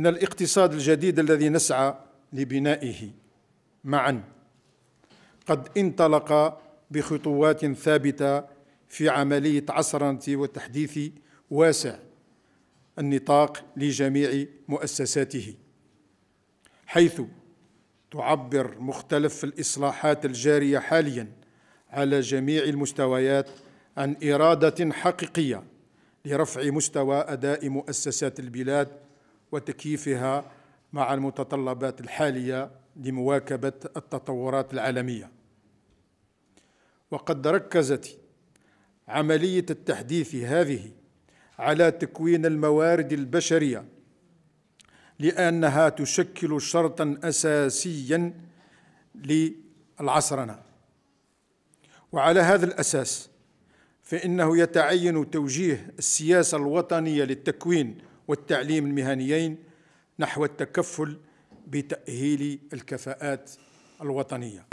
ان الاقتصاد الجديد الذي نسعى لبنائه معا قد انطلق بخطوات ثابته في عمليه عصرنه وتحديث واسع النطاق لجميع مؤسساته حيث تعبر مختلف الاصلاحات الجاريه حاليا على جميع المستويات عن اراده حقيقيه لرفع مستوى اداء مؤسسات البلاد وتكييفها مع المتطلبات الحالية لمواكبة التطورات العالمية وقد ركزت عملية التحديث هذه على تكوين الموارد البشرية لأنها تشكل شرطا أساسيا للعصرنة وعلى هذا الأساس فإنه يتعين توجيه السياسة الوطنية للتكوين والتعليم المهنيين نحو التكفل بتأهيل الكفاءات الوطنية